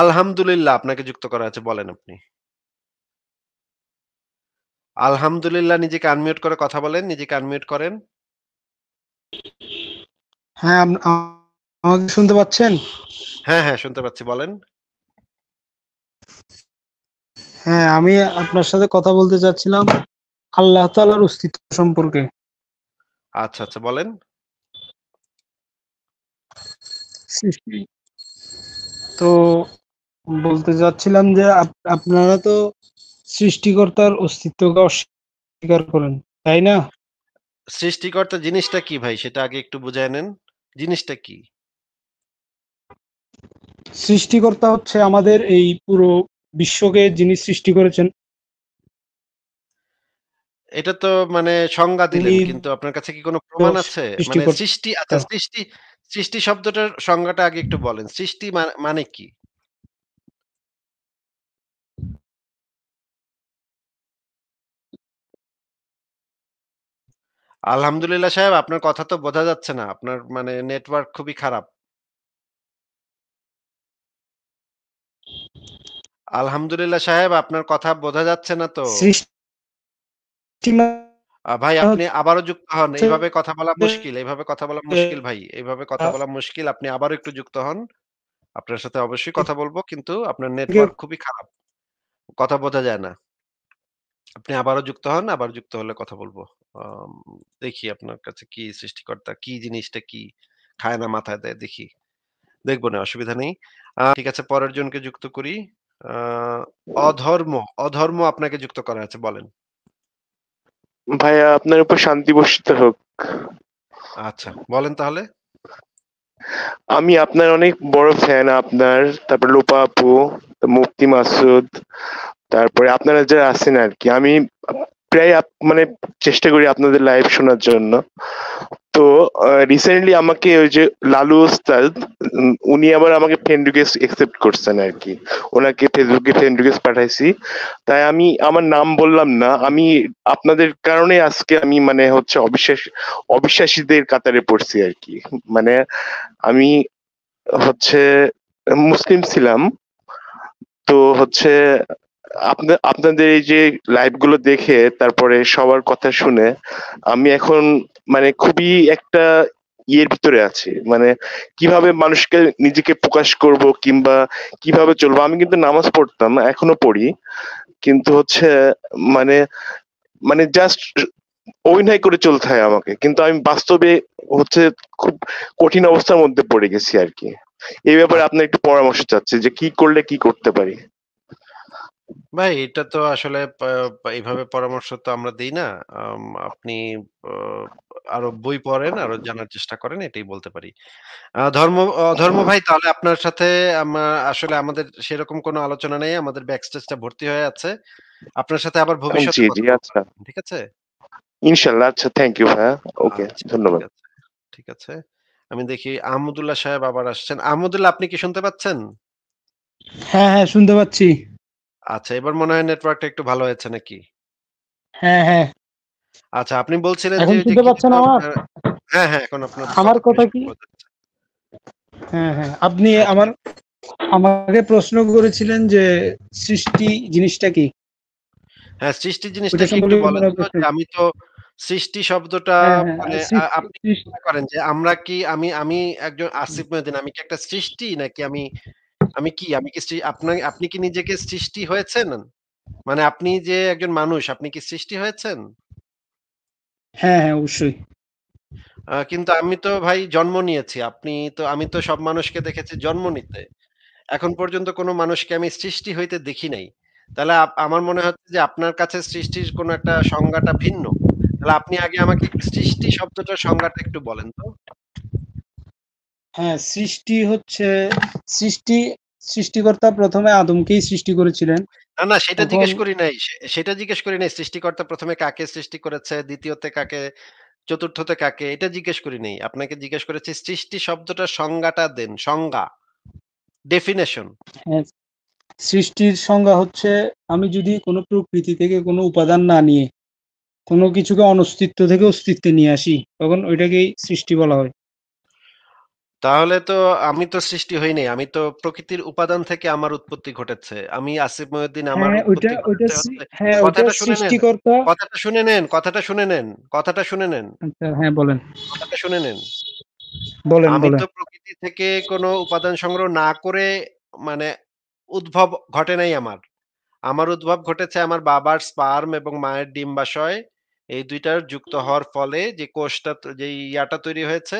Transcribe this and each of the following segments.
আলহামদুলিল্লাহ আপনাকে যুক্ত করা আছে বলেন আপনি আলহামদুলিল্লাহ নিজেকে আনমিউট করে কথা বলেন নিজেকে আনমিউট করেন হ্যাঁ আমাকে শুনতে পাচ্ছেন হ্যাঁ হ্যাঁ শুনতে পাচ্ছি বলেন হ্যাঁ আমি আপনার সাথে কথা বলতে চাচ্ছিলাম আল্লাহ তাআলার অস্তিত্ব সম্পর্কে আচ্ছা আচ্ছা বলেন সৃষ্টি তো বলতে যাচ্ছিলাম যে আপনারা তো সৃষ্টিকর্তার অস্তিত্বকে অস্বীকার করেন তাই না সৃষ্টিকর্তা জিনিসটা কি ভাই সেটা আগে একটু বুঝায় নেন জিনিসটা কি সৃষ্টিকর্তা হচ্ছে আমাদের এই পুরো বিশ্বকে যিনি সৃষ্টি করেছেন এটা তো মানে সংজ্ঞা দিলেন কিন্তু আপনার কাছে কি কোনো প্রমাণ আছে মানে সৃষ্টি আচ্ছা সৃষ্টি সৃষ্টি শব্দটার সংজ্ঞাটা আগে একটু বলেন সৃষ্টি মানে কি আলহামদুলিল্লাহ সাহেব আপনার কথা তো বোঝা যাচ্ছে না আপনার মানে নেটওয়ার্ক খুবই খারাপ আলহামদুলিল্লাহ সাহেব আপনার কথা বোঝা যাচ্ছে না তো ভাই আপনি আবারও যুক্ত হন আচ্ছা। এইভাবে কথা বলা মুশকিল এইভাবে কথা বলা মুশকিল ভাই এইভাবে কথা বলা মুশকিল আপনি আবারও একটু যুক্ত হন আপনার সাথে অবশ্যই কথা বলবো কিন্তু আপনার নেটওয়ার্ক খুবই খারাপ কথা বোঝা যায় না আপনি আবারও যুক্ত হন আবার যুক্ত হলে কথা বলবো দেখি আপনার কাছে কি সৃষ্টিকর্তা কি জিনিসটা কি খায় না মাথায় দেয় দেখি দেখবো না অসুবিধা নেই ঠিক আছে পরের জনকে যুক্ত করি অধর্ম অধর্ম আপনাকে যুক্ত করা আছে বলেন ভাইয়া আপনার উপর শান্তি বর্ষিত হোক আচ্ছা বলেন তাহলে আমি আপনার অনেক বড় ফ্যান আপনার তারপর লোপা আপু মুক্তি মাসুদ তারপরে আপনারা যারা আছেন আর কি আমি প্রায় মানে চেষ্টা করি আপনাদের লাইভ শোনার জন্য তো রিসেন্টলি আমাকে ওই যে লালু ওস্তাদ উনি আবার আমাকে ফ্রেন্ড রিকোয়েস্ট একসেপ্ট করছেন আর কি ওনাকে ফেসবুকে ফ্রেন্ড রিকোয়েস্ট পাঠাইছি তাই আমি আমার নাম বললাম না আমি আপনাদের কারণে আজকে আমি মানে হচ্ছে অবিশ্বাস অবিশ্বাসীদের কাতারে পড়ছি আর কি মানে আমি হচ্ছে মুসলিম ছিলাম তো হচ্ছে আপনাদের এই যে লাইভ গুলো দেখে তারপরে সবার কথা শুনে আমি এখন মানে খুবই একটা ইয়ের ভিতরে আছি মানে কিভাবে মানুষকে নিজেকে প্রকাশ করব কিংবা কিভাবে চলবো আমি কিন্তু নামাজ পড়তাম এখনো পড়ি কিন্তু হচ্ছে মানে মানে জাস্ট অভিনয় করে চলতে হয় আমাকে কিন্তু আমি বাস্তবে হচ্ছে খুব কঠিন অবস্থার মধ্যে পড়ে গেছি আর কি এই ব্যাপারে আপনার একটু পরামর্শ চাচ্ছি যে কি করলে কি করতে পারি ভাই এটা তো আসলে এইভাবে পরামর্শ তো আমরা দেই না। আপনি আরো বই পড়েন, আরো জানার চেষ্টা করেন এটাই বলতে পারি। ধর্ম ধর্ম ভাই তাহলে আপনার সাথে আসলে আমাদের সেরকম কোনো আলোচনা নেই। আমাদের ব্যাকস্টেজটা ভর্তি হয়ে আছে। আপনার সাথে আবার ভবিষ্যতে আচ্ছা। ঠিক আছে? ইনশাআল্লাহ। আচ্ছা থ্যাংক ইউ ভাই ওকে, ধন্যবাদ। ঠিক আছে। আমি দেখি আহমদুল্লাহ সাহেব আবার আসছেন। আহমদুল্লাহ আপনি কি শুনতে পাচ্ছেন? হ্যাঁ, হ্যাঁ শুনতে পাচ্ছি। আচ্ছা এবার মনে হয় নেটওয়ার্কটা একটু ভালো হয়েছে নাকি হ্যাঁ হ্যাঁ আচ্ছা আপনি বলছিলেন যে শুনতে পাচ্ছেন আমার হ্যাঁ হ্যাঁ এখন আপনার আমার কথা কি হ্যাঁ হ্যাঁ আপনি হ্যাঁ। আমার আমাকে প্রশ্ন করেছিলেন যে সৃষ্টি জিনিসটা কি হ্যাঁ সৃষ্টি জিনিসটা কি একটু বলেন আমি তো সৃষ্টি শব্দটা হ্যাঁ, হ্যাঁ, মানে আপনি করেন যে আমরা কি আমি আমি একজন আসিফ মহিউদ্দিন আমি কি একটা সৃষ্টি নাকি আমি আমি কি আমি কি আপনি আপনি কি নিজেকে সৃষ্টি হয়েছেন মানে আপনি যে একজন মানুষ আপনি কি সৃষ্টি হয়েছেন হ্যাঁ হ্যাঁ অবশ্যই কিন্তু আমি তো ভাই জন্ম নিয়েছি আপনি তো আমি তো সব মানুষকে দেখেছি জন্ম নিতে এখন পর্যন্ত কোনো মানুষকে আমি সৃষ্টি হইতে দেখি নাই তাহলে আমার মনে হচ্ছে যে আপনার কাছে সৃষ্টির কোনো একটা সংজ্ঞাটা ভিন্ন তাহলে আপনি আগে আমাকে সৃষ্টি শব্দটার সংজ্ঞাটা একটু বলেন তো হ্যাঁ সৃষ্টি হচ্ছে সৃষ্টি সৃষ্টিকর্তা প্রথমে আদমকেই সৃষ্টি করেছিলেন না না সেটা জিজ্ঞেস করি নাই সেটা জিজ্ঞেস করি নাই সৃষ্টিকর্তা প্রথমে কাকে সৃষ্টি করেছে দ্বিতীয়তে কাকে চতুর্থতে কাকে এটা জিজ্ঞেস করি নাই আপনাকে জিজ্ঞেস করেছি সৃষ্টি শব্দটা সংজ্ঞাটা দেন সংজ্ঞা ডেফিনেশন হ্যাঁ, সৃষ্টির সংজ্ঞা হচ্ছে আমি যদি কোনো প্রকৃতি থেকে কোনো উপাদান না নিয়ে কোনো কিছুকে অনস্তিত্ব থেকে অস্তিত্বে নিয়ে আসি তখন ওইটাকেই সৃষ্টি বলা হয় তাহলে তো আমি তো সৃষ্টি হইনি আমি তো প্রকৃতির উপাদান থেকে আমার উৎপত্তি ঘটেছে আমি আসিফ মহিউদ্দিন আমার হ্যাঁ, হ্যাঁ, কথাটা শুনে নেন কথাটা শুনে নেন কথাটা শুনে নেন কথাটা শুনে নেন হ্যাঁ বলেন কথাটা শুনে নেন বলেন আমি তো প্রকৃতি থেকে কোনো উপাদান সংগ্রহ না করে মানে উদ্ভব ঘটে নাই আমার আমার উদ্ভব ঘটেছে আমার বাবার স্পার্ম এবং মায়ের ডিম্বাশয় এই দুইটার যুক্ত হওয়ার ফলে যে কোষটা যে ইয়াটা তৈরি হয়েছে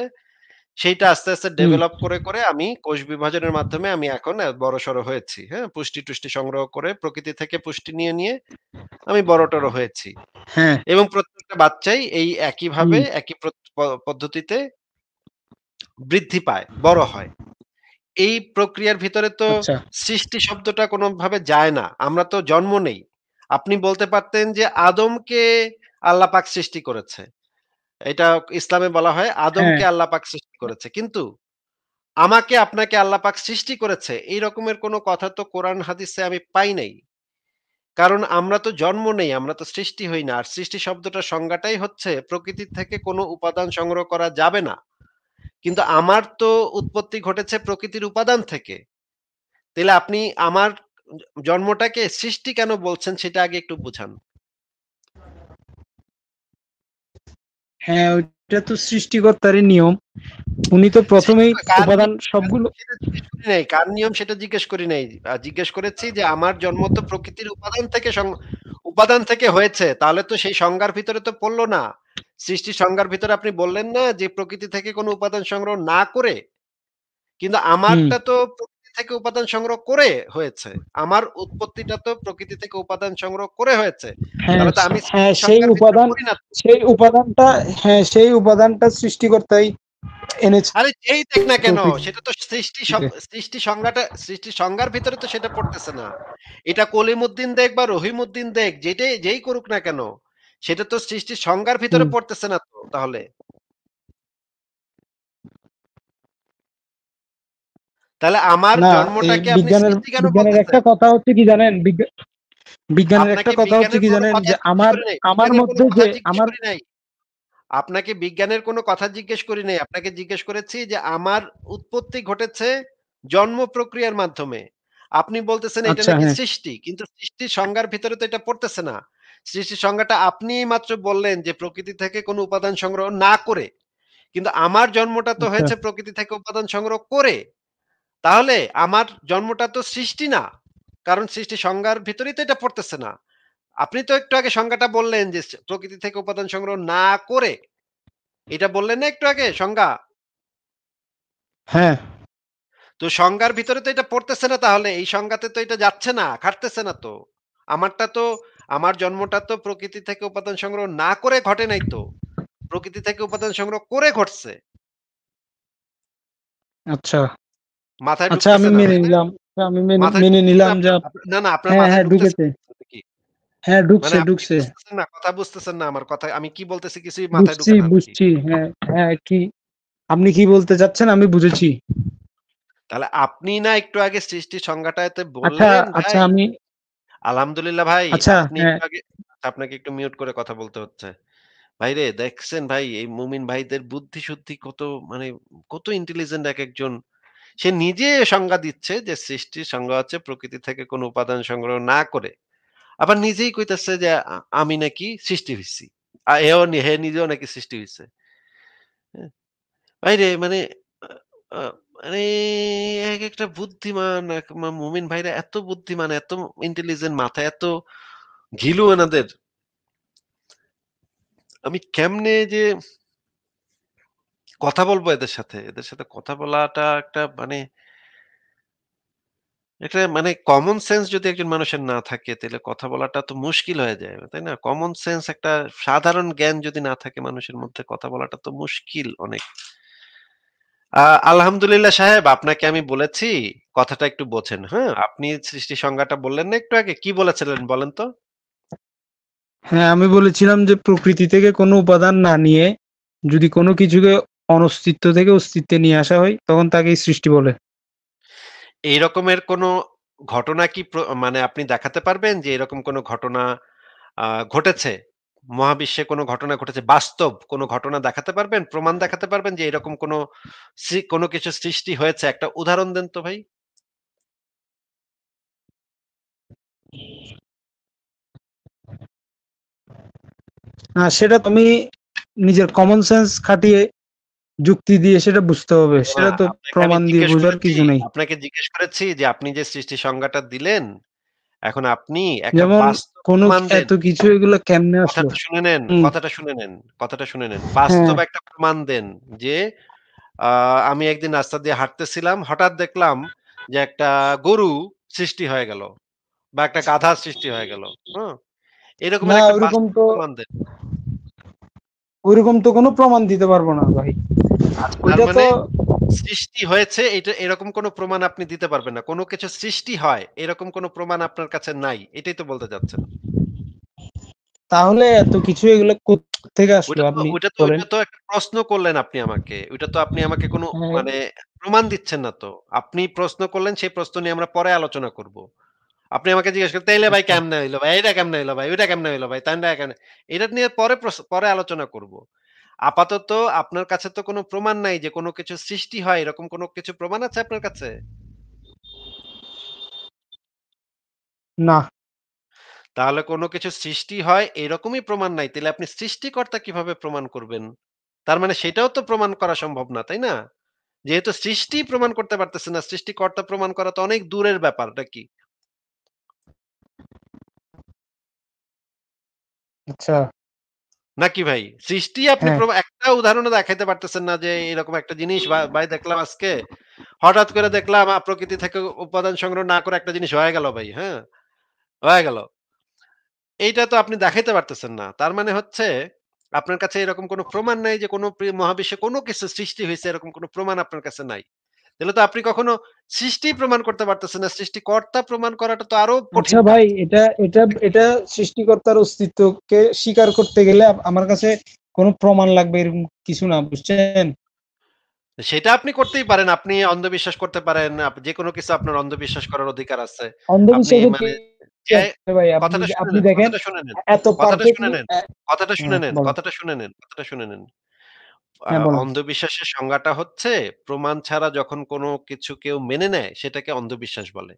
সেইটা আস্তে আস্তে ডেভেলপ করে করে আমি কোষ বিভাজনের মাধ্যমে আমি এখন বড় সড়ো হয়েছি হ্যাঁ পুষ্টি টুষ্টি সংগ্রহ করে প্রকৃতি থেকে পুষ্টি নিয়ে নিয়ে আমি বড় টড়ো হয়েছি হ্যাঁ। এবং প্রত্যেকটা বাচ্চাই এই একইভাবে একই পদ্ধতিতে বৃদ্ধি পায় বড় হয় এই প্রক্রিয়ার ভিতরে তো আচ্ছা। সৃষ্টি শব্দটা কোনোভাবে যায় না আমরা তো জন্ম নেই আপনি বলতে পারতেন যে আদমকে আল্লাপাক সৃষ্টি করেছে এটা ইসলামে বলা হয় আদমকে হ্যাঁ। আল্লাহ পাক সৃষ্টি করেছে কিন্তু আমাকে আপনাকে আল্লাহ পাক সৃষ্টি করেছে এই রকমের কোন কথা তো কোরআন হাদিসে আমি পাই নাই কারণ আমরা তো জন্ম নেই আমরা তো সৃষ্টি হই না আর সৃষ্টি শব্দটা সংজ্ঞাটাই হচ্ছে প্রকৃতি থেকে কোনো উপাদান সংগ্রহ করা যাবে না কিন্তু আমার তো উৎপত্তি ঘটেছে প্রকৃতির উপাদান থেকে তাহলে আপনি আমার জন্মটাকে সৃষ্টি কেন বলছেন সেটা আগে একটু বুঝান হ্যাঁ ওইটা তো সৃষ্টিকর্তারই নিয়ম উনি তো প্রথমেই উপাদান সবগুলো নাই কার নিয়ম সেটা জিজ্ঞেস করি নাই জিজ্ঞেস করেছি যে আমার জন্ম তো প্রকৃতির উপাদান থেকে উপাদান থেকে হয়েছে তাহলে তো সেই সংজ্ঞার ভিতরে তো পড়লো না সৃষ্টি সংজ্ঞার ভিতরে আপনি বললেন না যে প্রকৃতি থেকে কোনো উপাদান সংগ্রহ না করে কিন্তু আমারটা তো থেকে উপাদান সংগ্রহ করে হয়েছে আমার উৎপত্তিটা তো প্রকৃতি থেকে উপাদান সংগ্রহ করে হয়েছে হ্যাঁ, আমি হ্যাঁ, সেই উপাদান সেই উপাদানটা হ্যাঁ সেই উপাদানটা আরে যেই দেখ না কেন সেটা তো সৃষ্টি সৃষ্টি সংজ্ঞাটা সৃষ্টি সংজ্ঞার ভিতরে তো সেটা পড়তেছে না এটা কলিমুদ্দিন দেখ বা রহিমুদ্দিন দেখ যেটাই যেই করুক না কেন সেটা তো সৃষ্টি সংজ্ঞার ভিতরে পড়তেছে না তো তাহলে তাহলে আমার জন্মটাকে আপনি সৃষ্টি কেন বিজ্ঞানের একটা কথা হচ্ছে কি জানেন বিজ্ঞানের একটা কথা হচ্ছে কি জানেন যে আমার আমার মধ্যে যে আমার আপনাকে বিজ্ঞানের কোনো কথা জিজ্ঞেস করি নাই আপনাকে জিজ্ঞেস করেছি যে আমার উৎপত্তি ঘটেছে জন্ম প্রক্রিয়ার মাধ্যমে আপনি বলতেছেন এটা আচ্ছা, নাকি হ্যাঁ। সৃষ্টি কিন্তু সৃষ্টির সংজ্ঞার ভিতরে তো এটা পড়তেছে না সৃষ্টির সংজ্ঞাটা আপনি মাত্র বললেন যে প্রকৃতি থেকে কোনো উপাদান সংগ্রহ না করে কিন্তু আমার জন্মটা তো আচ্ছা। হয়েছে প্রকৃতি থেকে উপাদান সংগ্রহ করে তাহলে আমার জন্মটা তো সৃষ্টি না কারণ সৃষ্টি সংজ্ঞার ভিতরেই তো এটা পড়তেছে না আপনি তো একটু আগে সংজ্ঞাটা বললেন যে প্রকৃতি থেকে উপাদান সংগ্রহ না করে এটা বললেন না একটু আগে সংজ্ঞা হ্যাঁ তো সংজ্ঞার ভিতরে তো এটা পড়তেছে না তাহলে এই সংজ্ঞাতে তো এটা যাচ্ছে না খাটতেছে না তো আমারটা তো আমার জন্মটা তো প্রকৃতি থেকে উপাদান সংগ্রহ না করে ঘটে নাই তো প্রকৃতি থেকে উপাদান সংগ্রহ করে ঘটছে আচ্ছা মাথায় আচ্ছা, আচ্ছা আমি মেনে নিলাম আমি মেনে নিলাম যে না না আপনার হ্যাঁ, হ্যাঁ, ঢুকেছে হ্যাঁ মানে ঢুকছে ঢুকছে না কথা বুঝতেছেন না আমার কথা আমি কি বলতেছি কিছুই মাথায় ঢুকছে না বুঝছি হ্যাঁ হ্যাঁ কি আপনি কি বলতে চাচ্ছেন আমি বুঝেছি তাহলে আপনি না একটু আগে সৃষ্টি সংজ্ঞাটাতে আচ্ছা, বললেন আচ্ছা আমি আলহামদুলিল্লাহ ভাই আচ্ছা, আপনি হ্যাঁ। আপনাকে একটু মিউট করে কথা বলতে হচ্ছে ভাই রে দেখছেন ভাই এই মুমিন ভাইদের বুদ্ধি শুদ্ধি কত মানে কত ইন্টেলিজেন্ট এক একজন সে নিজে সংজ্ঞা দিচ্ছে যে সৃষ্টির সংজ্ঞা হচ্ছে প্রকৃতি থেকে কোনো উপাদান সংগ্রহ না করে আবার নিজেই কইতেছে যে আমি নাকি সৃষ্টি হয়েছি আর এও হে নিজেও নাকি সৃষ্টি হয়েছে হ্যাঁ? ভাইরে মানে মানে এক একটা বুদ্ধিমান মুমিন ভাইরা এত বুদ্ধিমান এত ইন্টেলিজেন্ট মাথা এত ঘিলু এনাদের আমি কেমনে যে কথা বলবো এদের সাথে এদের সাথে কথা বলাটা একটা মানে এটা মানে কমন সেন্স যদি একজন মানুষের না থাকে তাহলে কথা বলাটা তো মুশকিল হয়ে যায় তাই না কমন সেন্স একটা সাধারণ জ্ঞান যদি না থাকে মানুষের মধ্যে কথা বলাটা তো মুশকিল অনেক আলহামদুলিল্লাহ সাহেব আপনাকে আমি বলেছি কথাটা একটু বোঝেন হ্যাঁ আপনি সৃষ্টি সংজ্ঞাটা বললেন না একটু আগে কি বলেছিলেন বলেন তো হ্যাঁ আমি বলেছিলাম যে প্রকৃতি থেকে কোনো উপাদান না নিয়ে যদি কোনো কিছুকে অনস্তিত্ব থেকে অস্তিত্বে নিয়ে আসা হয় তখন তাকে সৃষ্টি বলে এই রকমের কোনো ঘটনা কি মানে আপনি দেখাতে পারবেন যে এরকম কোনো ঘটনা ঘটেছে মহাবিশ্বে কোনো ঘটনা ঘটেছে বাস্তব কোনো ঘটনা দেখাতে পারবেন প্রমাণ দেখাতে পারবেন যে এরকম কোনো কোনো কিছু সৃষ্টি হয়েছে একটা উদাহরণ দেন তো ভাই সেটা তুমি নিজের কমন সেন্স খাটিয়ে যুক্তি দিয়ে সেটা বুঝতে হবে সেটা তো প্রমাণ দিয়ে বোঝার কিছু নেই আপনাকে জিজ্ঞেস করেছি যে আপনি যে সৃষ্টি সংজ্ঞাটা দিলেন এখন আপনি যেমন কোন এত কিছু এগুলো কেমনে আসলো শুনে নেন কথাটা শুনে নেন কথাটা শুনে নেন বাস্তব হ্যাঁ। একটা প্রমাণ দেন যে আমি একদিন রাস্তা দিয়ে হাঁটতেছিলাম হঠাৎ দেখলাম যে একটা গরু সৃষ্টি হয়ে গেল বা একটা গাধা সৃষ্টি হয়ে গেল এরকম ওরকম তো ওইরকম তো কোনো প্রমাণ দিতে পারবো না ভাই ওইটা মানে তো সৃষ্টি হয়েছে এটা এরকম কোনো প্রমাণ আপনি দিতে পারবেন না কোনো কিছু সৃষ্টি হয় এরকম কোনো প্রমাণ আপনার কাছে নাই এটাই তো বলতে যাচ্ছেন তাহলে এত কিছু এগুলো থেকে আসলো আপনি ওটা তো ওটা তো একটা প্রশ্ন করলেন আপনি আমাকে ওটা তো আপনি আমাকে কোনো হ্যাঁ। মানে প্রমাণ দিচ্ছেন না তো আপনি প্রশ্ন করলেন সেই প্রশ্ন নিয়ে আমরা পরে আলোচনা করব আপনি আমাকে জিজ্ঞেস করেন তাইলে ভাই আচ্ছা। কেমনে হইলো ভাই এটা কেমনে হইলো ভাই ওটা কেমনে হইলো ভাই তাইলে কেমনে এটা নিয়ে পরে পরে আলোচনা করব আপাতত আপনার কাছে তো কোনো প্রমাণ নাই যে কোনো কিছু সৃষ্টি হয় এরকম কোনো কিছু প্রমাণ আছে আপনার কাছে না তাহলে কোনো কিছু সৃষ্টি হয় এরকমই প্রমাণ নাই তাহলে আপনি সৃষ্টিকর্তা কিভাবে প্রমাণ করবেন তার মানে সেটাও তো প্রমাণ করা সম্ভব না তাই না যেহেতু সৃষ্টি প্রমাণ করতে পারতেছে না সৃষ্টিকর্তা প্রমাণ করা তো অনেক দূরের ব্যাপার নাকি আচ্ছা নাকি ভাই সৃষ্টি আপনি হ্যাঁ। একটা উদাহরণ দেখাইতে পারতেছেন না যে এরকম একটা জিনিস ভাই দেখলাম আজকে হঠাৎ করে দেখলাম প্রকৃতি থেকে উপাদান সংগ্রহ না করে একটা জিনিস হয়ে গেল ভাই হ্যাঁ হয়ে গেল এইটা তো আপনি দেখাইতে পারতেছেন না তার মানে হচ্ছে আপনার কাছে এরকম কোনো প্রমাণ নাই যে কোনো মহাবিশ্বে কোনো কিছু সৃষ্টি হয়েছে এরকম কোনো প্রমাণ আপনার কাছে নাই তাহলে তো আপনি কখনো সৃষ্টি প্রমাণ করতে পারতেছেন না সৃষ্টিকর্তা প্রমাণ করাটা তো আরো আচ্ছা ভাই এটা এটা এটা সৃষ্টিকর্তার অস্তিত্বকে স্বীকার করতে গেলে আমার কাছে কোনো প্রমাণ লাগবে এরকম কিছু না বুঝছেন সেটা আপনি করতেই পারেন আপনি অন্ধবিশ্বাস করতে পারেন যে কোনো কিছু আপনার অন্ধবিশ্বাস করার অধিকার আছে কথাটা শুনে নেন কথাটা শুনে নেন কথাটা শুনে নেন কথাটা শুনে নেন কথাটা শুনে নেন কথাটা শুনে নেন হ্যাঁ, অন্ধবিশ্বাসের সংজ্ঞাটা হচ্ছে প্রমাণ ছাড়া যখন কোনো কিছু কেউ মেনে নেয় সেটাকে অন্ধবিশ্বাস বলে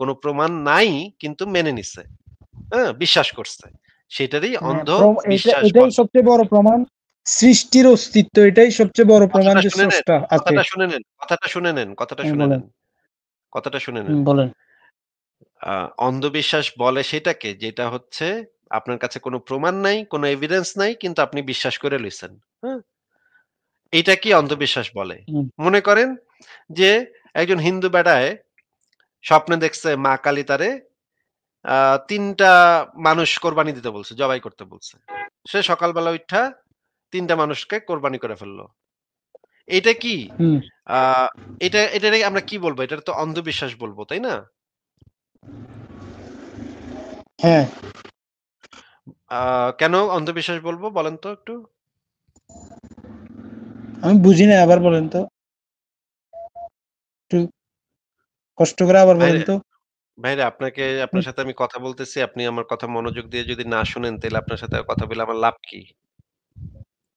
কোনো প্রমাণ নাই কিন্তু মেনে নিছে হ্যাঁ বিশ্বাস করছে সেটারই হ্যাঁ, অন্ধ এটাই সবচেয়ে বড় প্রমাণ সৃষ্টির অস্তিত্ব এটাই সবচেয়ে বড় প্রমাণ যে স্রষ্টা আছে কথাটা শুনে নেন কথাটা শুনে নেন কথাটা হ্যাঁ, শুনে নেন কথাটা শুনে নেন বলেন অন্ধবিশ্বাস বলে সেটাকে যেটা হচ্ছে আপনার কাছে কোনো প্রমাণ নাই কোনো এভিডেন্স নাই কিন্তু আপনি বিশ্বাস করে লইছেন হ্যাঁ এটা কি অন্ধবিশ্বাস বলে মনে করেন যে একজন হিন্দু বেড়ায় স্বপ্নে দেখছে মা কালী তারে তিনটা মানুষ কোরবানি দিতে বলছে জবাই করতে বলছে সে সকালবেলা উঠা তিনটা মানুষকে কোরবানি করে ফেললো এটা কি এটা এটা আমরা কি বলবো এটা তো অন্ধবিশ্বাস বলবো তাই না হ্যাঁ কেন অন্ধবিশ্বাস বলবো বলেন তো একটু আমি বুঝি না আবার বলেন তো একটু কষ্ট করে আবার বলেন তো ভাইরা আপনাকে আপনার সাথে আমি কথা বলতেছি আপনি আমার কথা মনোযোগ দিয়ে যদি না শুনেন তাহলে আপনার সাথে কথা বলে আমার লাভ কি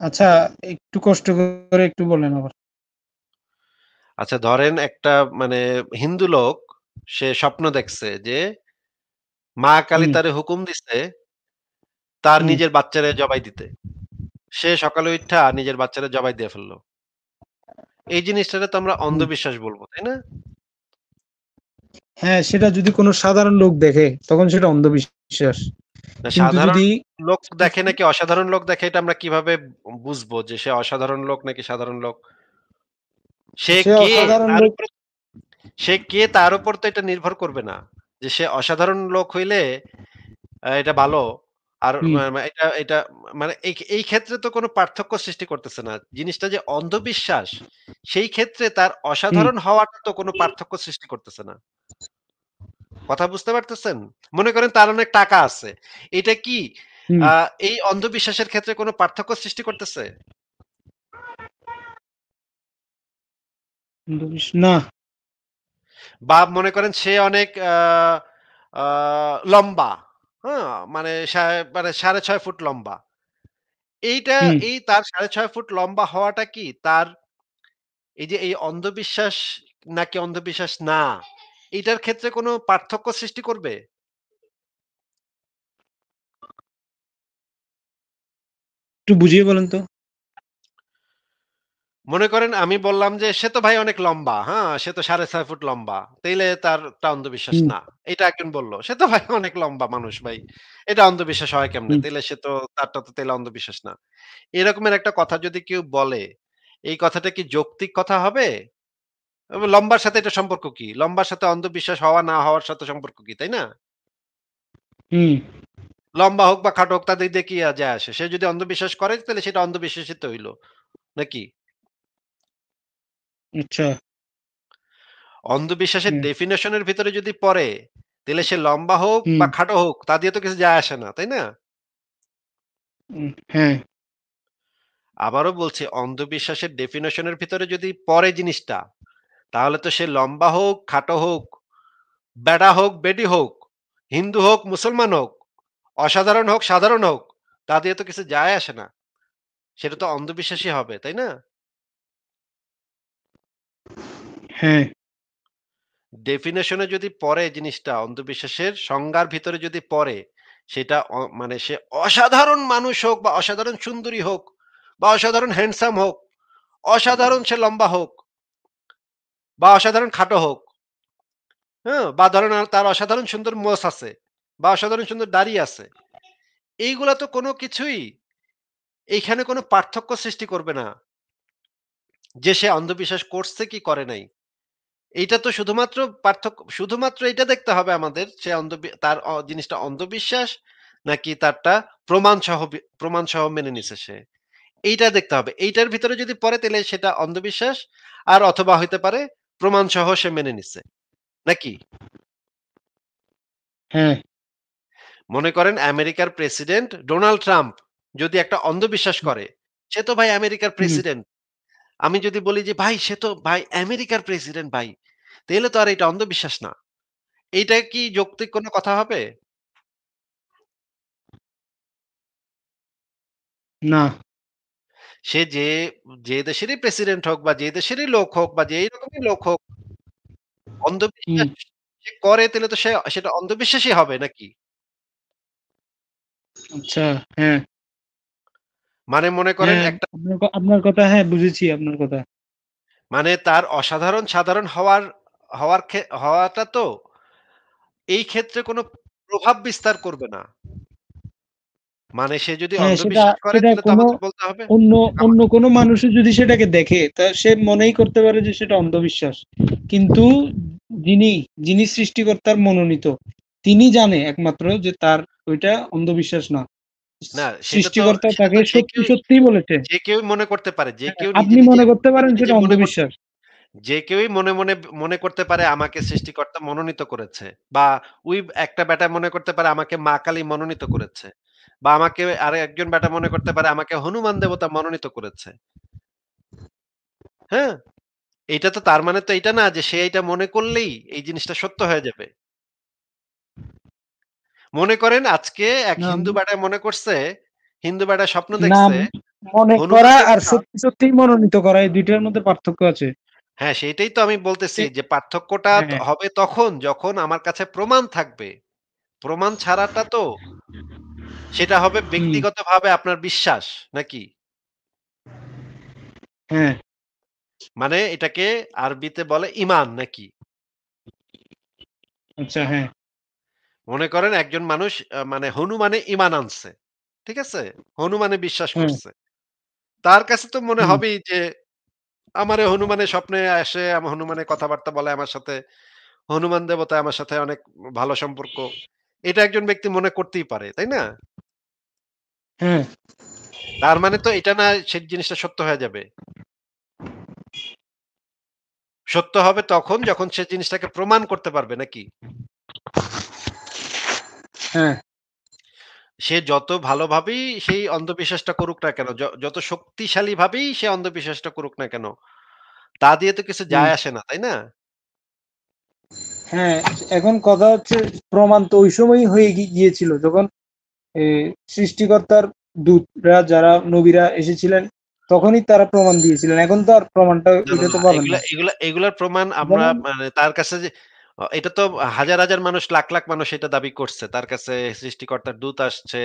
আচ্ছা একটু কষ্ট করে একটু বলেন আবার আচ্ছা ধরেন একটা মানে হিন্দু লোক সে স্বপ্ন দেখছে যে মা কালী তারে হুকুম দিছে তার নিজের বাচ্চারে জবাই দিতে সে সকালে উঠা নিজের বাচ্চারা জবাই দিয়ে ফেললো এই জিনিসটা তো আমরা অন্ধবিশ্বাস বলবো তাই না হ্যাঁ সেটা যদি কোনো সাধারণ লোক দেখে তখন সেটা অন্ধবিশ্বাস সাধারণ লোক দেখে নাকি অসাধারণ লোক দেখে এটা আমরা কিভাবে বুঝবো যে সে অসাধারণ লোক নাকি সাধারণ লোক সে কে সে কে তার উপর তো এটা নির্ভর করবে না যে সে অসাধারণ লোক হইলে এটা ভালো আর এটা এটা মানে এই ক্ষেত্রে তো কোনো পার্থক্য সৃষ্টি করতেছে না জিনিসটা যে অন্ধবিশ্বাস সেই ক্ষেত্রে তার অসাধারণ হওয়াটা তো কোনো পার্থক্য সৃষ্টি করতেছে না কথা বুঝতে পারতেছেন মনে করেন তার অনেক টাকা আছে এটা কি এই অন্ধবিশ্বাসের ক্ষেত্রে কোনো পার্থক্য সৃষ্টি করতেছে না বা মনে করেন সে অনেক লম্বা হ্যাঁ মানে মানে সাড়ে ছয় ফুট লম্বা এইটা এই তার ছয় ফুট লম্বা হওযাটা কি তার এই যে এই অন্ধবিশ্বাস নাকি অন্ধবিশ্বাস না, এটার ক্ষেত্রে কোনো পার্থক্য সৃষ্টি করবে? একটু বুঝিয়ে বলেন তো? মনে করেন আমি বললাম যে সে তো ভাই অনেক লম্বা হ্যাঁ সে তো সাড়ে ছয় ফুট লম্বা তাইলে তার অন্ধবিশ্বাস না এটা একজন বললো সে তো ভাই অনেক লম্বা মানুষ ভাই এটা অন্ধবিশ্বাস হয় কেমনে তাইলে সে তো তারটা তো তাইলে অন্ধবিশ্বাস না এরকমের একটা কথা যদি কেউ বলে এই কথাটা কি যৌক্তিক কথা হবে লম্বার সাথে এটা সম্পর্ক কি লম্বার সাথে অন্ধবিশ্বাস হওয়া না হওয়ার সাথে সম্পর্ক কি তাই না লম্বা হোক বা খাটো হোক তাদের দেখিয়া যায় আসে সে যদি অন্ধবিশ্বাস করে তাহলে সেটা অন্ধবিশ্বাসিত হইলো নাকি আচ্ছা। অন্ধবিশ্বাসের ডেফিনেশনের ভিতরে যদি পড়ে, তাহলে সে লম্বা হোক বা খাটো হোক, তা দিয়ে তো কিছু যায় আসে না, তাই না? হ্যাঁ। আবারও বলছি, অন্ধবিশ্বাসের ডেফিনেশনের ভিতরে যদি পড়ে জিনিসটা, তাহলে তো সে লম্বা হোক, খাটো হোক, বেড়া হোক, বেডি হোক, হিন্দু হোক, মুসলমান হোক, অসাধারণ হোক, সাধারণ হোক, তা দিয়ে তো কিছু যায় আসে না। সেটা তো অন্ধবিশ্বাসী হবে, তাই না? হ্যাঁ। ডেফিনেশনে যদি পরে জিনিসটা অন্ধবিশ্বাসের সংজ্ঞার ভিতরে যদি পড়ে সেটা অ মানে সে অসাধারণ মানুষ হোক বা অসাধারণ সুন্দরী হোক বা অসাধারণ হ্যান্ডসাম হোক, অসাধারণ সে লম্বা হোক বা অসাধারণ খাটো হোক। হ্যাঁ? বা ধরেন তার অসাধারণ সুন্দর মোস আছে বা অসাধারণ সুন্দর দাড়ি আছে। এইগুলা তো কোনো কিছুই এইখানে কোনো পার্থক্য সৃষ্টি করবে না। যে সে অন্ধবিশ্বাস করছে কি করে নাই। এইটা তো শুধুমাত্র পার্থক্য শুধুমাত্র এটা দেখতে হবে আমাদের সে অন্ধ তার জিনিসটা অন্ধবিশ্বাস নাকি তারটা প্রমাণ সহ প্রমাণ সহ মেনে নিছে সে এইটা দেখতে হবে এইটার ভিতরে যদি পরে তেলে সেটা অন্ধবিশ্বাস আর অথবা হইতে পারে প্রমাণ সহ সে মেনে নিছে নাকি হ্যাঁ মনে করেন আমেরিকার প্রেসিডেন্ট ডোনাল্ড ট্রাম্প যদি একটা অন্ধবিশ্বাস করে সে তো ভাই আমেরিকার প্রেসিডেন্ট আমি যদি বলি যে ভাই সে তো ভাই আমেরিকার প্রেসিডেন্ট ভাই তাহলে তো আর এটা অন্ধবিশ্বাস না এইটা কি যৌক্তিক কোনো কথা হবে না সে যে যে দেশেরই প্রেসিডেন্ট হোক বা যে দেশেরই লোক হোক বা যেই রকমই লোক হোক অন্ধবিশ্বাস করে তাহলে তো সে সেটা অন্ধবিশ্বাসই হবে নাকি আচ্ছা হ্যাঁ মানে মনে করেন হ্যাঁ, একটা আপনার কথা হ্যাঁ বুঝেছি আপনার কথা মানে তার অসাধারণ সাধারণ হওয়ার হওয়ার হওয়াটা তো এই ক্ষেত্রে কোনো প্রভাব বিস্তার করবে না মানে সে যদি হ্যাঁ, অন্ধবিশ্বাস করে তাহলে তো বলতে হবে অন্য অন্য কোন মানুষ যদি সেটাকে দেখে তা সে মনেই করতে পারে যে সেটা অন্ধবিশ্বাস কিন্তু যিনি যিনি সৃষ্টিকর্তার মনোনীত তিনি জানে একমাত্র যে তার ওইটা অন্ধবিশ্বাস না না তাকে সত্যি সত্যি বলেছে যে কেউ মনে করতে পারে যে হ্যাঁ, কেউ আপনি মনে করতে পারেন সেটা অন্ধবিশ্বাস যে কেউই মনে মনে মনে করতে পারে আমাকে সৃষ্টিকর্তা মনোনীত করেছে বা ওই একটা ব্যাটা মনে করতে পারে আমাকে মা কালী মনোনীত করেছে বা আমাকে আর একজন ব্যাটা মনে করতে পারে আমাকে হনুমান দেবতা মনোনীত করেছে হ্যাঁ এটা তো তার মানে তো এটা না যে সে এটা মনে করলেই এই জিনিসটা সত্য হয়ে যাবে মনে করেন আজকে এক হিন্দু বেটায় মনে করছে হিন্দু বেটায় স্বপ্ন দেখছে মনে করা আর সত্যি সত্যি মনোনীত করা এই দুইটার মধ্যে পার্থক্য আছে হ্যাঁ সেটাই তো আমি বলতেছি যে পার্থক্যটা হ্যাঁ। হবে তখন যখন আমার কাছে প্রমাণ থাকবে প্রমাণ ছাড়াটা তো সেটা হবে ব্যক্তিগতভাবে আপনার বিশ্বাস নাকি হ্যাঁ মানে এটাকে আরবিতে বলে ইমান নাকি আচ্ছা হ্যাঁ মনে করেন একজন মানুষ মানে হনুমানে ইমান আনছে ঠিক আছে হনুমানে বিশ্বাস করছে তার কাছে তো মনে হবেই যে আমারে হনুমানে স্বপ্নে আসে আমার হনুমানে কথাবার্তা বলে আমার সাথে হনুমান দেবতা আমার সাথে অনেক ভালো সম্পর্ক এটা একজন ব্যক্তি মনে করতেই পারে তাই না তার মানে তো এটা না সেই জিনিসটা সত্য হয়ে যাবে সত্য হবে তখন যখন সে জিনিসটাকে প্রমাণ করতে পারবে নাকি হ্যাঁ সে যত ভালোভাবেই সেই অন্ধবিশ্বাসটা করুক না কেন যত শক্তিশালী ভাবেই সে অন্ধবিশ্বাসটা করুক না কেন তা দিয়ে তো কিছু যায় আসে না তাই না হ্যাঁ এখন কথা হচ্ছে প্রমাণ তো ওই সময়ই হয়ে গিয়েছিল যখন সৃষ্টিকর্তার দূতরা যারা নবীরা এসেছিলেন তখনই তারা প্রমাণ দিয়েছিলেন এখন তো আর প্রমাণটা এটা এগুলা এগুলার প্রমাণ আমরা মানে তার কাছে যে এটা তো হাজার হাজার মানুষ লাখ লাখ মানুষ এটা দাবি করছে তার কাছে সৃষ্টিকর্তার দূত আসছে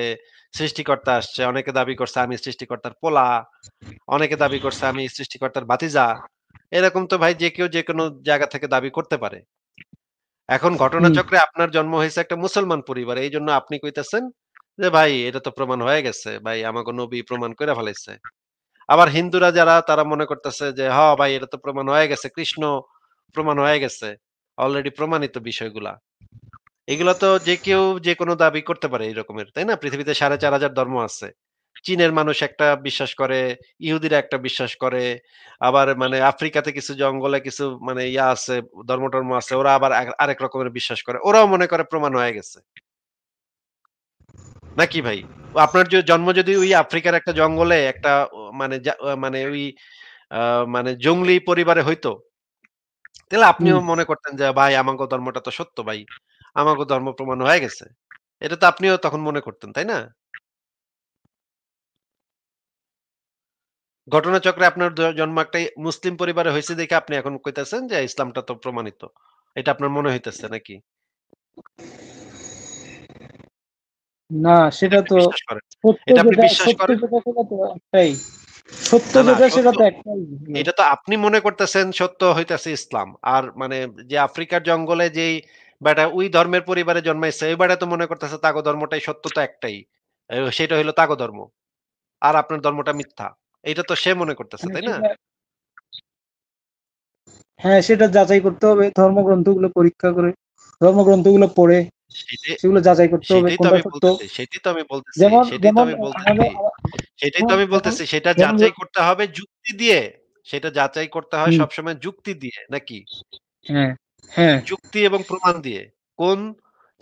সৃষ্টিকর্তা আসছে অনেকে দাবি করছে আমি সৃষ্টিকর্তার পোলা অনেকে দাবি করছে আমি সৃষ্টিকর্তার বাতিজা এরকম তো ভাই যে কেউ যে কোনো জায়গা থেকে দাবি করতে পারে এখন ঘটনাচক্রে আপনার জন্ম হয়েছে একটা মুসলমান পরিবার এই জন্য আপনি কইতেছেন যে ভাই এটা তো প্রমাণ হয়ে গেছে ভাই আমাকে নবী প্রমাণ করে ফেলেছে আবার হিন্দুরা যারা তারা মনে করতেছে যে হ ভাই এটা তো প্রমাণ হয়ে গেছে কৃষ্ণ প্রমাণ হয়ে গেছে অলরেডি প্রমাণিত বিষয়গুলা এগুলো তো যে কেউ যে কোনো দাবি করতে পারে এরকমের তাই না পৃথিবীতে সাড়ে চার হাজার ধর্ম আছে চীনের মানুষ একটা বিশ্বাস করে ইহুদিরা একটা বিশ্বাস করে আবার মানে আফ্রিকাতে কিছু জঙ্গলে কিছু মানে ইয়া আছে ধর্ম টর্ম আছে ওরা আবার আরেক রকমের বিশ্বাস করে ওরাও মনে করে প্রমাণ হয়ে গেছে নাকি ভাই আপনার যে জন্ম যদি ওই আফ্রিকার একটা জঙ্গলে একটা মানে মানে ওই মানে জঙ্গলি পরিবারে হইতো তাহলে আপনিও মনে করতেন যে ভাই আমাকে ধর্মটা তো সত্য ভাই আমাকে ধর্ম প্রমাণ হয়ে গেছে এটা তো আপনিও তখন মনে করতেন তাই না ঘটনা চক্রে আপনার জন্ম একটা মুসলিম পরিবারে হয়েছে দেখে আপনি এখন কইতেছেন যে ইসলামটা তো প্রমাণিত এটা আপনার মনে হইতেছে নাকি না সেটা তো এটা আপনি বিশ্বাস করেন হ্যাঁ। এটা তো আপনি মনে করতেছেন সত্য হইতেছে ইসলাম আর মানে যে আফ্রিকার জঙ্গলে যেই বেটা ওই ধর্মের পরিবারে জন্মাইছে ওই বেটা তো মনে করতেছে তাগো ধর্মটাই সত্য তো একটাই সেটা হইলো তাগো ধর্ম আর আপনার ধর্মটা মিথ্যা এটা তো সে মনে করতেছে মানে তাই না হ্যাঁ সেটা যাচাই করতে হবে ধর্মগ্রন্থগুলো পরীক্ষা করে ধর্মগ্রন্থগুলো পড়ে সেগুলো যাচাই করতে হবে সেটাই তো আমি বলতেছি যেমন যেমন সেটাই তো হ্যাঁ, আমি হ্যাঁ। বলতেছি সেটা যাচাই করতে হবে যুক্তি দিয়ে সেটা যাচাই করতে হয় সবসময় যুক্তি দিয়ে নাকি হ্যাঁ, হ্যাঁ যুক্তি এবং প্রমাণ দিয়ে কোন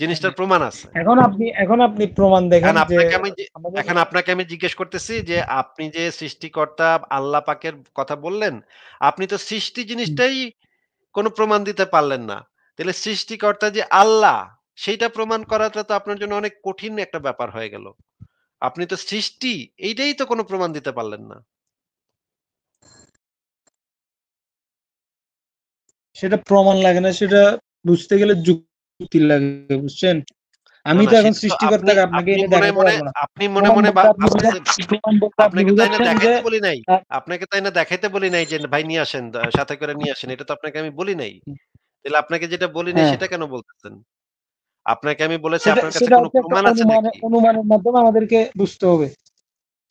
জিনিসটার প্রমাণ আছে এখন আপনি এখন আপনি প্রমাণ দেখেন আপনাকে আমি এখন আপনাকে আমি জিজ্ঞেস করতেছি যে আপনি যে সৃষ্টিকর্তা আল্লাহ পাকের কথা বললেন আপনি তো সৃষ্টি জিনিসটাই কোনো প্রমাণ দিতে পারলেন না তাহলে সৃষ্টিকর্তা যে আল্লাহ সেইটা প্রমাণ করাটা তো আপনার জন্য অনেক কঠিন একটা ব্যাপার হয়ে গেল আপনি তো সৃষ্টি এইটাই তো কোনো প্রমাণ দিতে পারলেন না সেটা প্রমাণ লাগে না সেটা বুঝতে গেলে যুক্তি লাগে বুঝছেন আমি তো এখন সৃষ্টিকর্তাকে আপনাকে এনে দেখাতে পারবো না আপনি মনে মনে আপনাকে তাই না দেখাইতে বলি নাই আপনাকে তাই না দেখাইতে বলি নাই যে ভাই নিয়ে আসেন সাথে করে নিয়ে আসেন এটা তো আপনাকে আমি বলি নাই তাহলে আপনাকে যেটা বলি নাই হ্যাঁ। সেটা কেন বলতেছেন আপনাকে আমি বলেছি আপনার কাছে কোনো প্রমাণ আছে নাকি অনুমানের মাধ্যমে আমাদেরকে বুঝতে হবে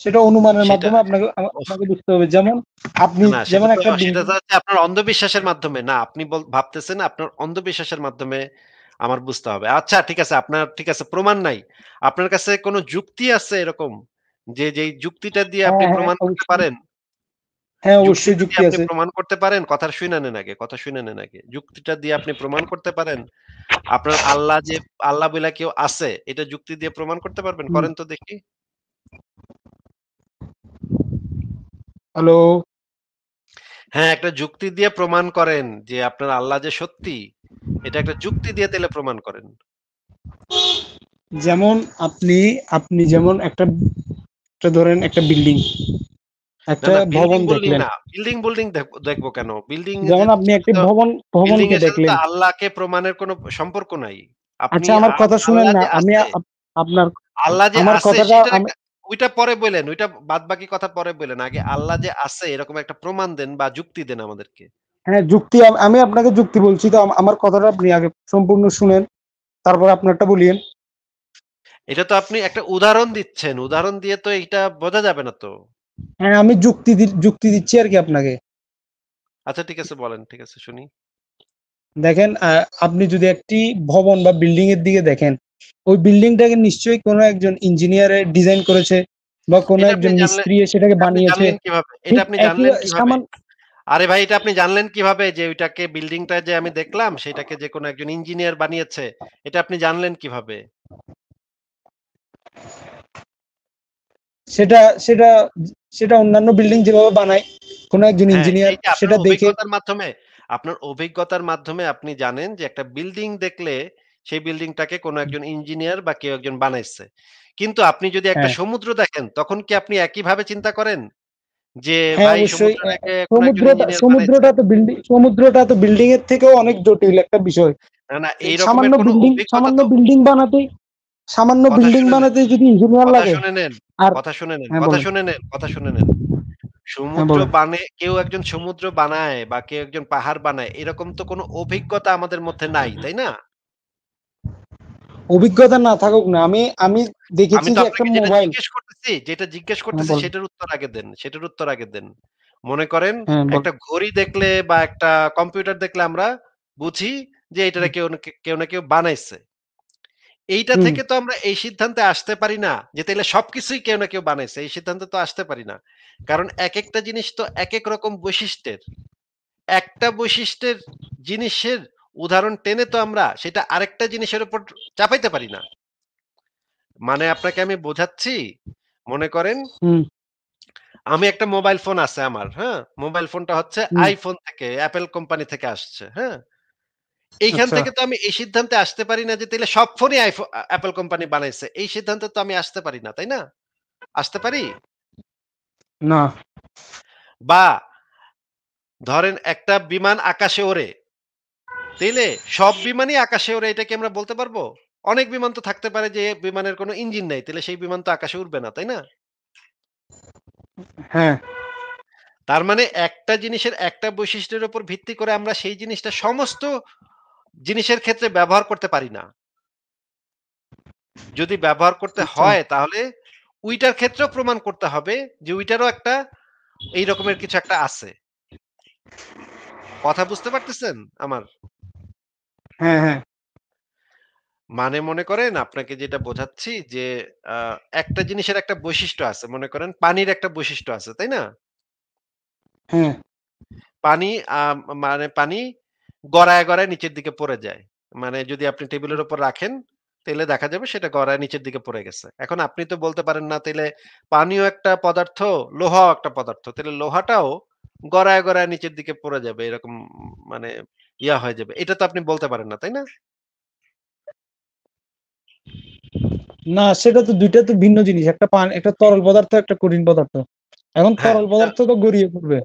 সেটা অনুমানের মাধ্যমে আপনাকে আপনাকে বুঝতে হবে যেমন আপনি যেমন একটা সেটা যাচ্ছে আপনার অন্ধবিশ্বাসের মাধ্যমে না আপনি ভাবতেছেন আপনার অন্ধবিশ্বাসের মাধ্যমে আমার বুঝতে হবে আচ্ছা ঠিক আছে আপনার ঠিক আছে প্রমাণ নাই আপনার কাছে কোনো যুক্তি আছে এরকম যে যেই যুক্তিটা দিয়ে আপনি হ্যাঁ, হ্যাঁ, প্রমাণ করতে পারেন হ্যাঁ অবশ্যই যুক্তি আছে প্রমাণ করতে পারেন কথা শুনে নেন আগে কথা শুনে নেন আগে যুক্তিটা দিয়ে আপনি প্রমাণ করতে পারেন আপনার আল্লাহ যে আল্লাহ বলে কেউ আছে এটা যুক্তি দিয়ে প্রমাণ করতে পারবেন করেন তো দেখি হ্যালো হ্যাঁ একটা যুক্তি দিয়ে প্রমাণ করেন যে আপনার আল্লাহ যে সত্যি এটা একটা যুক্তি দিয়ে তাহলে প্রমাণ করেন যেমন আপনি আপনি যেমন একটা ধরেন একটা বিল্ডিং একটা ভবন দেখলেন বিল্ডিং বিল্ডিং দেখবো কেন বিল্ডিং যেমন আপনি একটি ভবন ভবনকে দেখলেন আল্লাহকে প্রমাণের কোনো সম্পর্ক নাই আচ্ছা আমার কথা শুনেন না আমি আপনার আল্লাহ যে আমার ওইটা পরে বলেন ওইটা বাদ বাকি কথা পরে বলেন আগে আল্লাহ যে আছে এরকম একটা প্রমাণ দেন বা যুক্তি দেন আমাদেরকে হ্যাঁ যুক্তি আমি আপনাকে যুক্তি বলছি তো আমার কথাটা আপনি আগে সম্পূর্ণ শুনেন তারপর আপনারটা বলিয়েন এটা তো আপনি একটা উদাহরণ দিচ্ছেন উদাহরণ দিয়ে তো এটা বোঝা যাবে না তো হ্যাঁ আমি যুক্তি যুক্তি দিচ্ছি আর কি আপনাকে আচ্ছা ঠিক আছে বলেন ঠিক আছে শুনি দেখেন আপনি যদি একটি ভবন বা বিল্ডিং এর দিকে দেখেন ওই বিল্ডিংটাকে নিশ্চয়ই কোনো একজন ইঞ্জিনিয়ার ডিজাইন করেছে বা কোনো একজন মিস্ত্রি সেটাকে বানিয়েছে এটা আপনি জানলেন কিভাবে আরে ভাই এটা আপনি জানলেন কিভাবে যে ওইটাকে বিল্ডিংটা যে আমি দেখলাম সেটাকে যে কোনো একজন ইঞ্জিনিয়ার বানিয়েছে এটা আপনি জানলেন কিভাবে সেটা সেটা সেটা অন্যান্য বিল্ডিং যেভাবে বানায় কোন একজন হ্যাঁ, ইঞ্জিনিয়ার সেটা দেখে মাধ্যমে আপনার অভিজ্ঞতার মাধ্যমে আপনি জানেন যে একটা বিল্ডিং দেখলে সেই বিল্ডিংটাকে কোনো একজন ইঞ্জিনিয়ার বা কেউ একজন বানাইছে কিন্তু আপনি যদি একটা হ্যাঁ। সমুদ্র দেখেন তখন কি আপনি একইভাবে চিন্তা করেন যে হ্যাঁ, সমুদ্রটা তো বিল্ডিং সমুদ্রটা তো বিল্ডিং এর থেকেও অনেক জটিল একটা বিষয় না না এইরকম সামান্য বিল্ডিং সামান্য বিল্ডিং বানাতে সামান্য বিল্ডিং বানাতে যদি ইঞ্জিনিয়ার লাগে আর কথা হ্যাঁ, শুনে নেন কথা শুনে নেন কথা শুনে নেন সমুদ্র বানে কেউ একজন সমুদ্র বানায় বা কেউ একজন পাহাড় বানায় এরকম তো কোনো অভিজ্ঞতা আমাদের মধ্যে নাই তাই না অভিজ্ঞতা না থাকুক না আমি আমি দেখেছি যে একটা মোবাইল জিজ্ঞেস করতেছি যেটা জিজ্ঞেস হ্যাঁ, করতেছি সেটার উত্তর আগে দেন সেটার উত্তর আগে দেন মনে করেন হ্যাঁ, একটা ঘড়ি দেখলে বা একটা কম্পিউটার দেখলে আমরা বুঝি যে এটা কেউ কেউ না কেউ বানাইছে এইটা থেকে তো আমরা এই সিদ্ধান্তে আসতে পারি না যে তাহলে সবকিছুই কেউ না কেউ বানাইছে এই সিদ্ধান্তে তো আসতে পারি না কারণ এক একটা জিনিস তো এক এক রকম বৈশিষ্ট্যের একটা বৈশিষ্ট্যের জিনিসের উদাহরণ টেনে তো আমরা সেটা আরেকটা জিনিসের উপর চাপাইতে পারি না মানে আপনাকে আমি বোঝাচ্ছি মনে করেন আমি একটা মোবাইল ফোন আছে আমার হ্যাঁ মোবাইল ফোনটা হচ্ছে আইফোন থেকে অ্যাপেল কোম্পানি থেকে আসছে হ্যাঁ এইখান আচ্ছা। থেকে তো আমি এই সিদ্ধান্তে আসতে পারি না যে তাহলে সব ফোনই আইফোন অ্যাপল কোম্পানি বানাইছে এই সিদ্ধান্তে তো আমি আসতে পারি না তাই না আসতে পারি না বা ধরেন একটা বিমান আকাশে ওড়ে তাইলে সব বিমানই আকাশে ওড়ে এটাকে আমরা বলতে পারবো অনেক বিমান তো থাকতে পারে যে বিমানের কোনো ইঞ্জিন নাই তাহলে সেই বিমান তো আকাশে উঠবে না তাই না হ্যাঁ তার মানে একটা জিনিসের একটা বৈশিষ্ট্যের উপর ভিত্তি করে আমরা সেই জিনিসটা সমস্ত জিনিসের ক্ষেত্রে ব্যবহার করতে পারি না যদি ব্যবহার করতে আচ্ছা। হয় তাহলে উইটার ক্ষেত্রেও প্রমাণ করতে হবে যে উইটারও একটা এই রকমের কিছু একটা আছে কথা বুঝতে পারতেছেন আমার হ্যাঁ হ্যাঁ মানে মনে করেন আপনাকে যেটা বোঝাচ্ছি যে একটা জিনিসের একটা বৈশিষ্ট্য আছে মনে করেন পানির একটা বৈশিষ্ট্য আছে তাই না হ্যাঁ। পানি মানে পানি গড়ায় গড়ায় নিচের দিকে পড়ে যায় মানে যদি আপনি টেবিলের উপর রাখেন তেলে দেখা যাবে সেটা গড়ায় নিচের দিকে পড়ে গেছে এখন আপনি তো বলতে পারেন না তেলে পানিও একটা পদার্থ লোহাও একটা পদার্থ তাহলে লোহাটাও গড়ায় গড়ায় নিচের দিকে পড়ে যাবে এরকম মানে ইয়া হয়ে যাবে এটা তো আপনি বলতে পারেন না তাই না না সেটা তো দুইটা তো ভিন্ন জিনিস একটা পান একটা তরল পদার্থ একটা কঠিন পদার্থ এখন হ্যাঁ, তরল পদার্থ তো গড়িয়ে পড়বে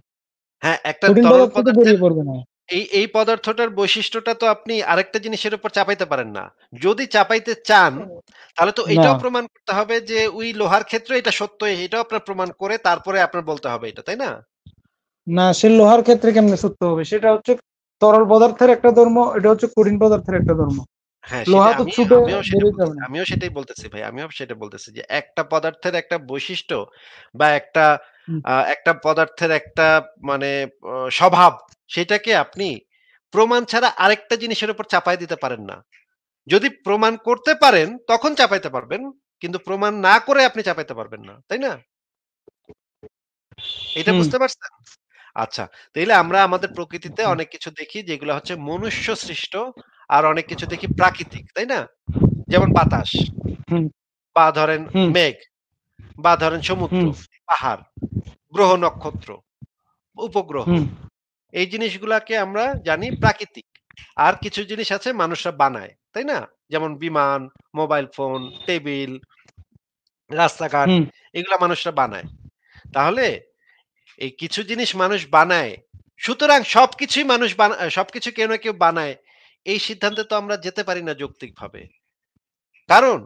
হ্যাঁ একটা তরল পদার্থ তো গড়িয়ে পড়বে না এই এই পদার্থটার বৈশিষ্ট্যটা তো আপনি আরেকটা জিনিসের উপর চাপাইতে পারেন না। যদি চাপাইতে চান তাহলে তো এটাও প্রমাণ করতে হবে যে ওই লোহার ক্ষেত্রে এটা সত্য এটাও আপনার প্রমাণ করে তারপরে আপনার বলতে হবে এটা, তাই না? না সে লোহার ক্ষেত্রে কেমনে সত্য হবে? সেটা হচ্ছে তরল পদার্থের একটা ধর্ম, এটা হচ্ছে কঠিন পদার্থের একটা ধর্ম। হ্যাঁ, আমিও সেটাই বলতেছি ভাই। আমিও সেটা বলতেছি যে একটা পদার্থের একটা বৈশিষ্ট্য বা একটা একটা পদার্থের একটা মানে স্বভাব সেটাকে আপনি প্রমাণ ছাড়া আরেকটা জিনিসের উপর চাপাই দিতে পারেন না যদি প্রমাণ করতে পারেন তখন চাপাইতে পারবেন কিন্তু প্রমাণ না করে আপনি চাপাইতে পারবেন না তাই না এটা বুঝতে পারছেন আচ্ছা তাইলে আমরা আমাদের প্রকৃতিতে অনেক কিছু দেখি যেগুলো হচ্ছে মনুষ্য সৃষ্ট আর অনেক কিছু দেখি প্রাকৃতিক তাই না যেমন বাতাস বা ধরেন মেঘ বা ধরেন সমুদ্র পাহাড় গ্রহ নক্ষত্র উপগ্রহ এই জিনিসগুলাকে আমরা জানি প্রাকৃতিক আর কিছু জিনিস আছে মানুষরা বানায় তাই না যেমন বিমান মোবাইল ফোন টেবিল রাস্তাঘাট এগুলা মানুষরা বানায় তাহলে এই কিছু জিনিস মানুষ বানায় সুতরাং সবকিছুই মানুষ সবকিছু কেউ না কেউ বানায় এই সিদ্ধান্তে তো আমরা যেতে পারি না যৌক্তিকভাবে কারণ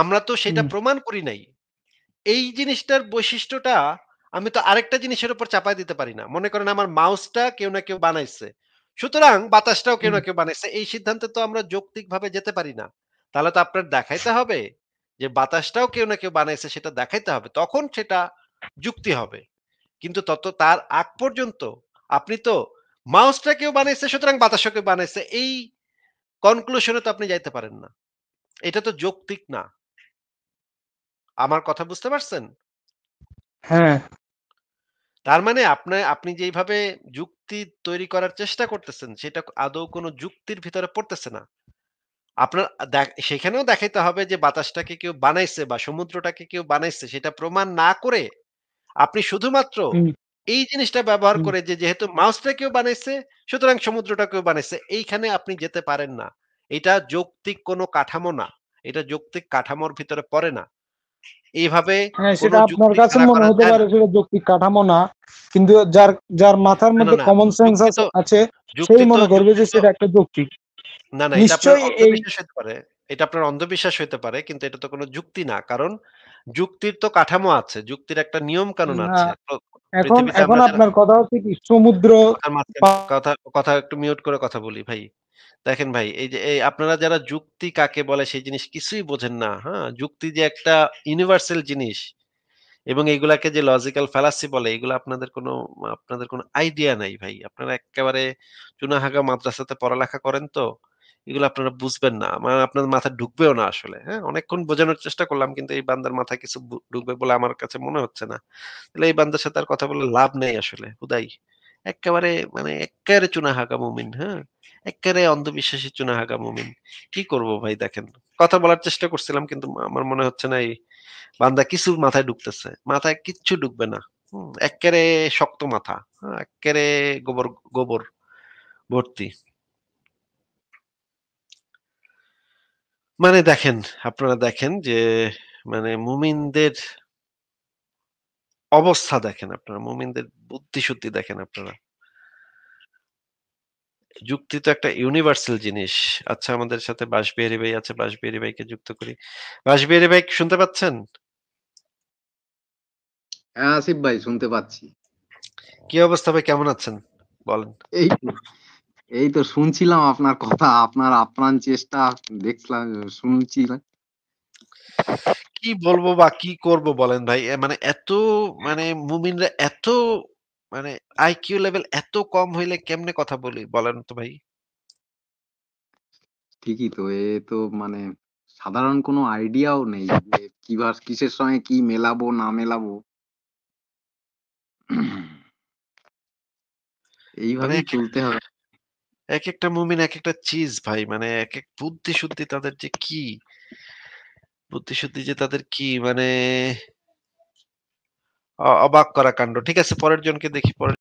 আমরা তো সেটা প্রমাণ করি নাই এই জিনিসটার বৈশিষ্ট্যটা আমি তো আরেকটা জিনিসের উপর চাপাই দিতে পারি না মনে করেন আমার মাউসটা কেউ না কেউ বানাইছে সুতরাং বাতাসটাও কেউ না কেউ বানাইছে এই সিদ্ধান্তে তো আমরা যৌক্তিকভাবে যেতে পারি না তাহলে তো আপনার দেখাইতে হবে যে বাতাসটাও কেউ না কেউ বানাইছে সেটা দেখাইতে হবে তখন সেটা যুক্তি হবে কিন্তু তত তার আগ পর্যন্ত আপনি তো মাউসটা কেউ বানাইছে সুতরাং বাতাসও কেউ বানাইছে এই কনক্লুশনে তো আপনি যাইতে পারেন না এটা তো যৌক্তিক না আমার কথা বুঝতে পারছেন হ্যাঁ তার মানে আপনি আপনি যেভাবে যুক্তি তৈরি করার চেষ্টা করতেছেন সেটা আদৌ কোনো যুক্তির ভিতরে পড়তেছে না আপনার সেখানেও দেখাইতে হবে যে বাতাসটাকে কেউ বানাইছে বা সমুদ্রটাকে কেউ বানাইছে সেটা প্রমাণ না করে আপনি শুধুমাত্র এই জিনিসটা ব্যবহার করে যে যেহেতু মাউসটা কেউ বানাইছে সুতরাং সমুদ্রটা কেউ বানাইছে এইখানে আপনি যেতে পারেন না এটা যৌক্তিক কোনো কাঠামো না এটা যৌক্তিক কাঠামোর ভিতরে পড়ে না এইভাবে হ্যাঁ, সেটা আপনার কাছে মনে হতে পারে সেটা যৌক্তিক কাঠামো না কিন্তু যার যার মাথার মধ্যে কমন সেন্স আছে সেই মনে করবে যে সেটা একটা যৌক্তিক না না হতে পারে এটা আপনার অন্ধবিশ্বাস হতে পারে কিন্তু এটা তো কোনো যুক্তি না কারণ যুক্তির তো কাঠামো আছে যুক্তির একটা নিয়ম কানুন আছে এখন এখন আপনার কথা হচ্ছে কি সমুদ্র কথা কথা একটু মিউট করে কথা বলি ভাই দেখেন ভাই এই যে এই আপনারা যারা যুক্তি কাকে বলে সেই জিনিস কিছুই বোঝেন না হ্যাঁ যুক্তি যে একটা ইউনিভার্সাল জিনিস এবং এগুলাকে যে লজিক্যাল ফ্যালাসি বলে এগুলো আপনাদের কোনো আপনাদের কোনো আইডিয়া নাই ভাই আপনারা একেবারে চুনাহাগা মাদ্রাসাতে পড়ালেখা করেন তো এগুলো আপনারা বুঝবেন না মানে আপনার মাথা ঢুকবেও না আসলে হ্যাঁ অনেকক্ষণ বোঝানোর চেষ্টা করলাম কিন্তু এই বান্দার মাথা কিছু ঢুকবে বলে আমার কাছে মনে হচ্ছে না তাহলে এই বান্দার সাথে আর কথা বলে লাভ নেই আসলে হুদাই একেবারে মানে একেবারে হাঁকা মুমিন হ্যাঁ একেবারে অন্ধবিশ্বাসী হাঁকা মুমিন কি করব ভাই দেখেন কথা বলার চেষ্টা করছিলাম কিন্তু আমার মনে হচ্ছে না এই বান্দা কিছু মাথায় ঢুকতেছে মাথায় কিচ্ছু ঢুকবে না একেরে শক্ত মাথা হ্যাঁ? একেরে গোবর গোবর ভর্তি মানে দেখেন আপনারা দেখেন যে মানে মুমিনদের অবস্থা দেখেন আপনারা মুমিনদের শুদ্ধি দেখেন আপনারা যুক্তি তো একটা ইউনিভার্সাল জিনিস আচ্ছা আমাদের সাথে বাঁশবিহারি ভাই আছে বাঁশবিহারি ভাইকে যুক্ত করি বাঁশবিহারি ভাই শুনতে পাচ্ছেন হ্যাঁ আসিফ ভাই শুনতে পাচ্ছি কি অবস্থা ভাই কেমন আছেন বলেন এই এই তো শুনছিলাম আপনার কথা আপনার আপ্রাণ চেষ্টা দেখলাম শুনছিলাম কি বলবো বা কি করব বলেন ভাই। মানে এত মানে মুমিনরা এত মানে আইকিউ লেভেল এত কম হইলে কেমনে কথা বলি বলেন তো ভাই? ঠিকই তো। এ তো মানে সাধারণ কোনো আইডিয়াও নেই যে কিভাস কিসের সঙ্গে কি মেলাবো না মেলাবো। মানে এইভাবেই হবে এক চলতে হবে। এক মুমিন একেকটা চিজ ভাই। মানে এক এক বুদ্ধি-সুদ্ধি তাদের যে কি! প্রতিশ্রুতি যে তাদের কি মানে অবাক করা কাণ্ড ঠিক আছে পরের জনকে দেখি পরের